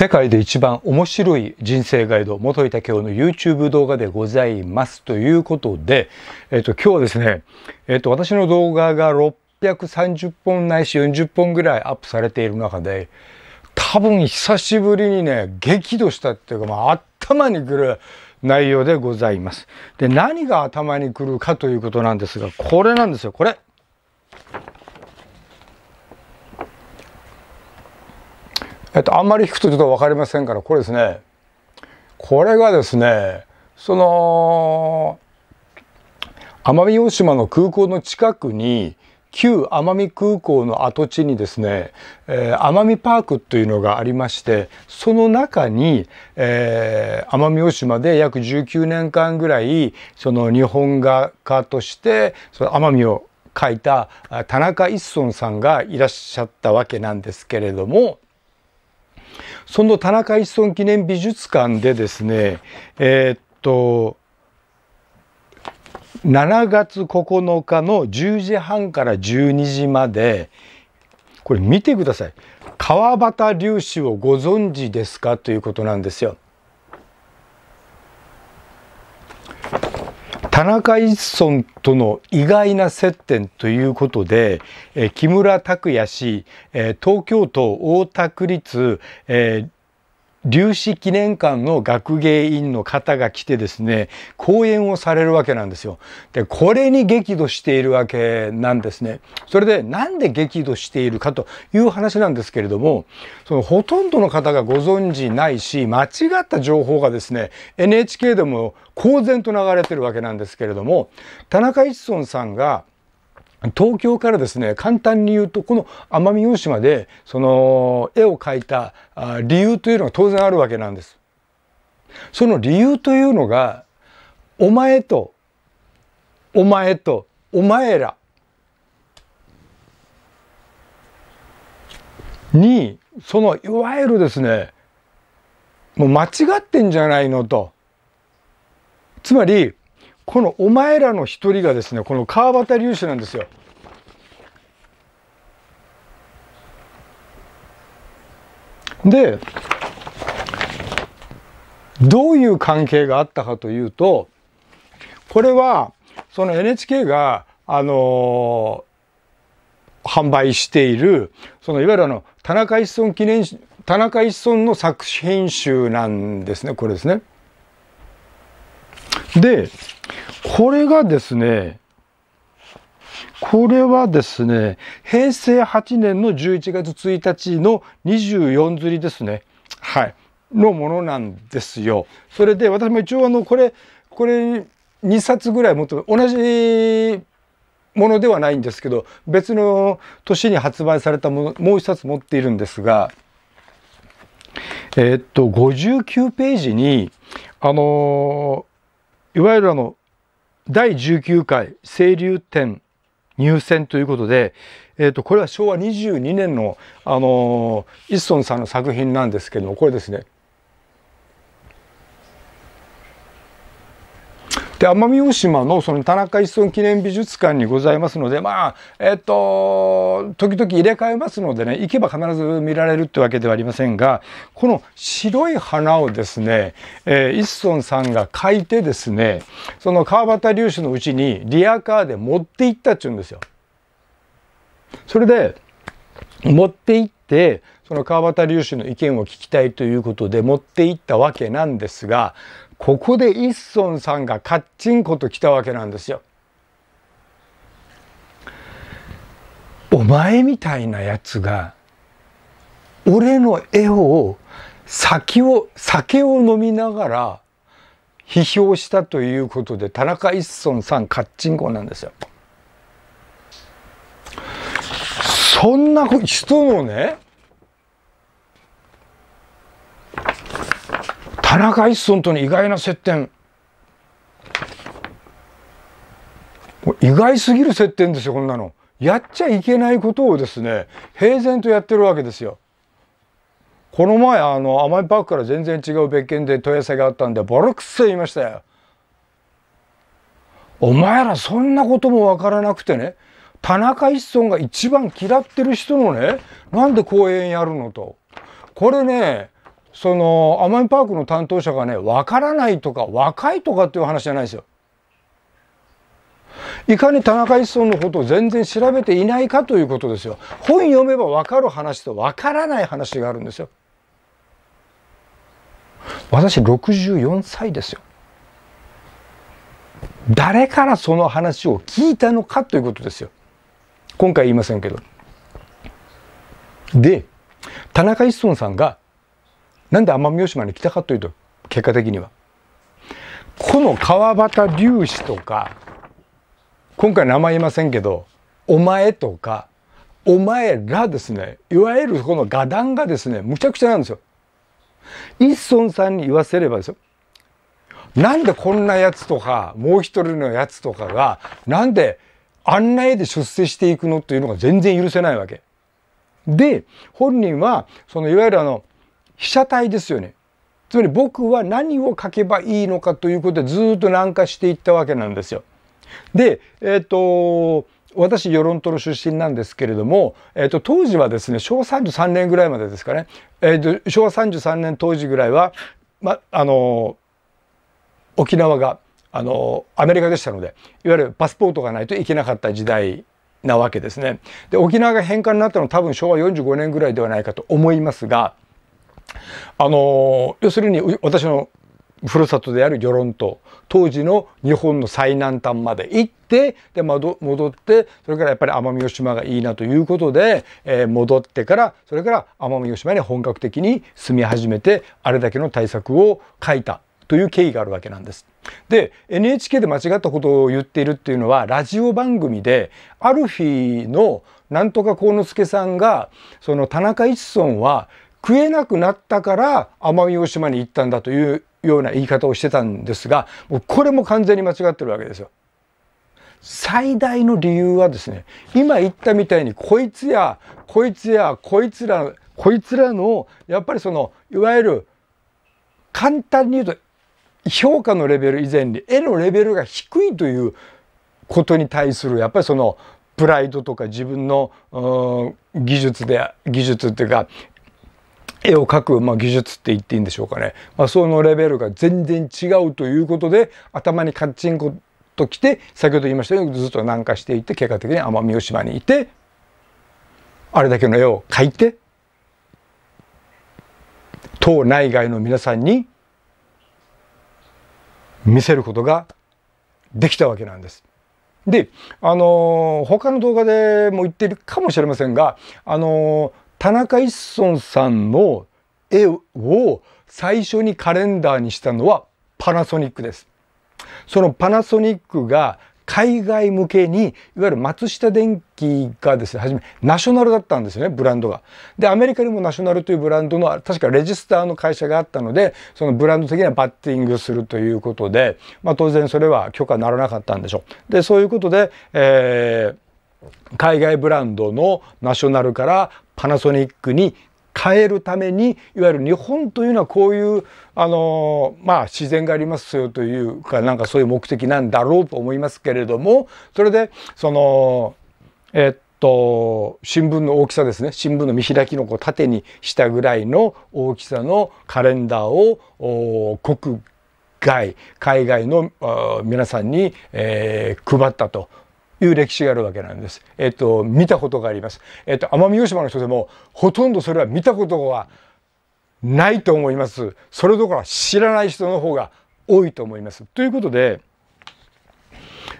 世界で一番面白い人生ガイド、元井武雄の YouTube 動画でございます。ということで、えっと、今日はですね、えっと、私の動画が630本ないし40本ぐらいアップされている中で、多分久しぶりにね、激怒したっていうか、まあ、頭にくる内容でございます。で、何が頭にくるかということなんですが、これなんですよ、これ。えっと、あんまり引くとちょっと分かりませんから、これですね。これがですね、その、奄美大島の空港の近くに、旧奄美空港の跡地にですね、えー、奄美パークというのがありまして、その中に、えー、奄美大島で約19年間ぐらい、その日本画家として、その奄美を描いた田中一村さんがいらっしゃったわけなんですけれども、その田中一村記念美術館でですね、えー、っと、7月9日の10時半から12時まで、これ見てください。川端龍子をご存知ですかということなんですよ。田中一村との意外な接点ということで、え木村拓哉氏、え東京都大田区立、えー粒子記念館の学芸員の方が来てですね、講演をされるわけなんですよ。で、これに激怒しているわけなんですね。それで、なんで激怒しているかという話なんですけれども、そのほとんどの方がご存知ないし、間違った情報がですね、NHK でも公然と流れてるわけなんですけれども、田中一村さんが、東京からですね、簡単に言うと、この奄美大島で、その、絵を描いた理由というのが当然あるわけなんです。その理由というのが、お前と、お前と、お前らに、その、いわゆるですね、もう間違ってんじゃないのと。つまり、このお前らの一人がですね、この川端隆史なんですよ。で、どういう関係があったかというと、これは、その NHK が、あのー、販売している、そのいわゆるあの、田中一村記念、田中一村の作品集なんですね、これですね。で、これがですね、これはですね、平成8年の11月1日の24釣りですね。はい。のものなんですよ。それで私も一応あの、これ、これ2冊ぐらい持って、同じものではないんですけど、別の年に発売されたもの、もう1冊持っているんですが、えー、っと、59ページに、あのいわゆるあの第19回清流展入選ということで、えー、とこれは昭和22年の、あのー、一村さんの作品なんですけどもこれですねで奄美大島のその田中一村記念美術館にございますのでまあえっ、と時々入れ替えますのでね行けば必ず見られるってわけではありませんがこの白い花をですね、えー、一村さんが描いてですねその川端龍子のうちにリアカーで持っていったっちゅうんですよ。それで持って行ってその川端龍子の意見を聞きたいということで持って行ったわけなんですがここで一村さんがカッチンコと来たわけなんですよ。お前みたいなやつが俺の絵を先を酒を飲みながら批評したということで田中一村さんカッチンコなんですよ。そんな人のね田中一村との意外な接点意外すぎる接点ですよこんなのやっちゃいけないことをですね平然とやってるわけですよこの前あの甘いパークから全然違う別件で問い合わせがあったんでボロクソ言いましたよお前らそんなことも分からなくてね田中一村が一番嫌ってる人のねなんで講演やるのとこれねそのアマパークの担当者がね分からないとか若いとかっていう話じゃないですよ。いかに田中一村のことを全然調べていないかということですよ。本読めば分かる話と分からない話があるんですよ。私64歳ですよ。誰からその話を聞いたのかということですよ。今回言いませんけど。で、田中一村さんがなんで奄美大島に来たかというと、結果的には。この川端粒子とか、今回名前言いませんけど、お前とか、お前らですね、いわゆるこの画壇がですね、むちゃくちゃなんですよ。一村さんに言わせればですよ。なんでこんなやつとか、もう一人のやつとかが、なんであんな絵で出世していくのというのが全然許せないわけ。で、本人は、そのいわゆるあの、被写体ですよね。つまり僕は何を書けばいいのかということでずっと軟化していったわけなんですよ。で、えっ、ー、と、私、与論島出身なんですけれども、えっ、ー、と、当時はですね、昭和33年ぐらいまでですかね、えっ、ー、と、昭和33年当時ぐらいは、ま、あの、沖縄が、あの、アメリカでしたので、いわゆるパスポートがないといけなかった時代なわけですね。で、沖縄が返還になったのは多分昭和45年ぐらいではないかと思いますが、あの要するに私のふるさとである与論島当時の日本の最南端まで行ってで戻ってそれからやっぱり奄美大島がいいなということで、えー、戻ってからそれから奄美大島に本格的に住み始めてあれだけの対策を書いたという経緯があるわけなんです。で NHK で間違ったことを言っているっていうのはラジオ番組でアフィーのなんとか幸之助さんがその田中一村は食えなくなったから奄美大島に行ったんだというような言い方をしてたんですがもうこれも完全に間違ってるわけですよ。最大の理由はですね今言ったみたいにこいつやこいつやこいつらこいつらのやっぱりそのいわゆる簡単に言うと評価のレベル以前に絵のレベルが低いということに対するやっぱりそのプライドとか自分の技術で技術っていうか絵を描く、まあ、技術って言っていいんでしょうかね。まあ、そのレベルが全然違うということで、頭にカッチンコときて、先ほど言いましたようにずっと南下していって、結果的に奄美大島にいて、あれだけの絵を描いて、党内外の皆さんに見せることができたわけなんです。で、あのー、他の動画でも言ってるかもしれませんが、あのー田中一村さんの絵を最初にカレンダーにしたのはパナソニックです。そのパナソニックが海外向けに、いわゆる松下電器がですね、はじめ、ナショナルだったんですよね、ブランドが。で、アメリカにもナショナルというブランドの、確かレジスターの会社があったので、そのブランド的にはバッティングするということで、まあ当然それは許可ならなかったんでしょう。で、そういうことで、えー海外ブランドのナショナルからパナソニックに変えるためにいわゆる日本というのはこういうあのまあ自然がありますよというかなんかそういう目的なんだろうと思いますけれどもそれでそのえっと新聞の大きさですね新聞の見開きのこう縦にしたぐらいの大きさのカレンダーを国外海外の皆さんに、えー、配ったという歴史があるわけなんです。えっと、見たことがあります。えっと、奄美大島の人でも、ほとんどそれは見たことがないと思います。それどころか知らない人の方が多いと思います。ということで、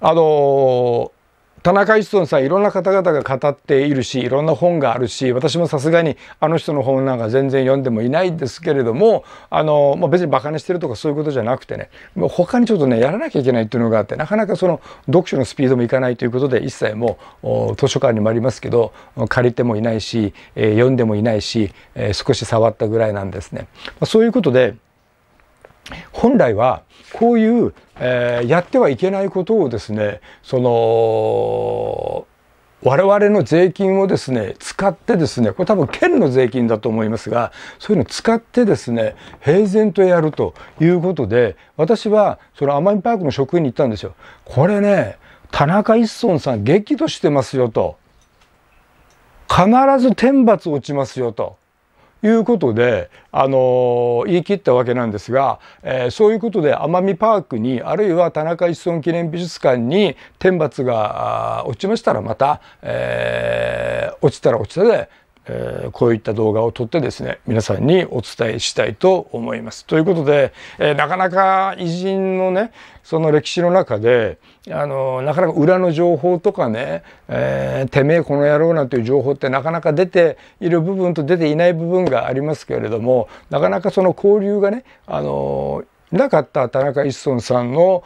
あのー田中一村さんいろんな方々が語っているしいろんな本があるし私もさすがにあの人の本なんか全然読んでもいないですけれどもあの、まあ、別にバカにしてるとかそういうことじゃなくてね他にちょっとねやらなきゃいけないっていうのがあってなかなかその読書のスピードもいかないということで一切もう図書館にもありますけど借りてもいないし、えー、読んでもいないし、えー、少し触ったぐらいなんですね。まあ、そういうことで本来はこういう、えー、やってはいけないことをですねその我々の税金をですね使ってですねこれ多分県の税金だと思いますがそういうのを使ってですね平然とやるということで私はその奄美パークの職員に行ったんですよ。これね田中一村さん激怒してますよと必ず天罰落ちますよと。いうことで、あの言い切ったわけなんですが、えー、そういうことで奄美パークにあるいは田中一村記念美術館に天罰が落ちましたらまた、えー、落ちたら落ちたでえー、こういった動画を撮ってですね皆さんにお伝えしたいと思います。ということで、えー、なかなか偉人のねその歴史の中であのなかなか裏の情報とかね、えー、てめえこの野郎なんていう情報ってなかなか出ている部分と出ていない部分がありますけれどもなかなかその交流がねあのなかった田中一村さんの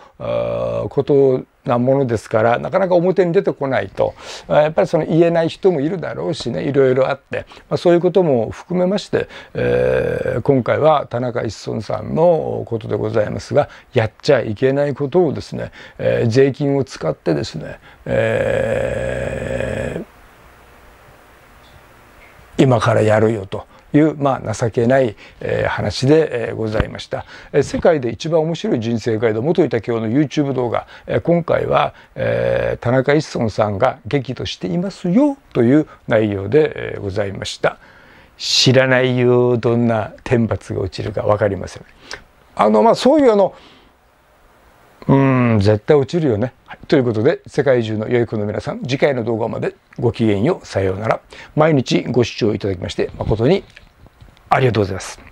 ことなものですからなかなか表に出てこないとやっぱりその言えない人もいるだろうしねいろいろあって、まあ、そういうことも含めまして、えー、今回は田中一村さんのことでございますがやっちゃいけないことをですね、えー、税金を使ってですね、えー、今からやるよと。いう、まあ、情けない、えー、話で、えー、ございました、えー、世界で一番面白い人生ガイド元井武雄の YouTube 動画、えー、今回は、えー、田中一村さんが激怒していますよという内容で、えー、ございました知らないよどんな天罰が落ちるかわかりませんあのまあそういうあのうんん、絶対落ちるよね。はい、ということで、世界中の良い子の皆さん、次回の動画までごきげんよう、さようなら。毎日ご視聴いただきまして、誠にありがとうございます。